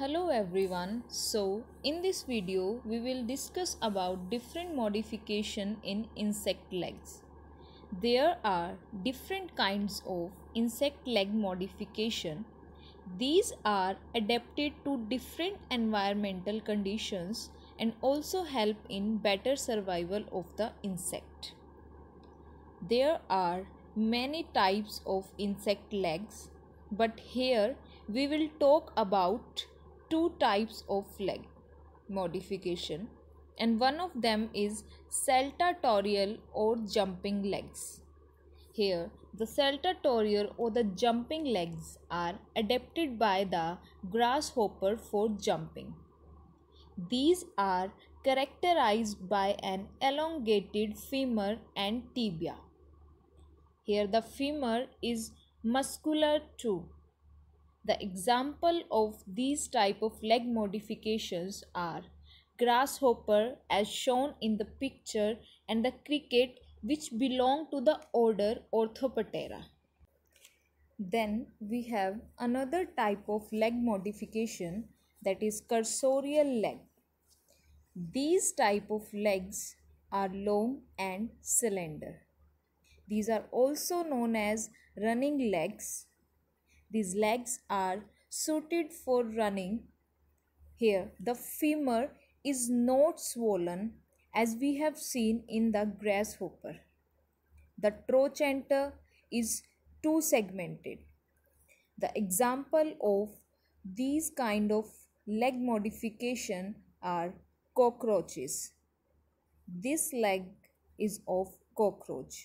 hello everyone so in this video we will discuss about different modification in insect legs there are different kinds of insect leg modification these are adapted to different environmental conditions and also help in better survival of the insect there are many types of insect legs but here we will talk about two types of leg modification and one of them is saltatorial or jumping legs. Here, the saltatorial or the jumping legs are adapted by the grasshopper for jumping. These are characterized by an elongated femur and tibia. Here, the femur is muscular too the example of these type of leg modifications are grasshopper as shown in the picture and the cricket which belong to the order Orthoptera. Then we have another type of leg modification that is cursorial leg. These type of legs are long and slender. These are also known as running legs these legs are suited for running. Here, the femur is not swollen as we have seen in the grasshopper. The trochanter is two segmented. The example of these kind of leg modification are cockroaches. This leg is of cockroach.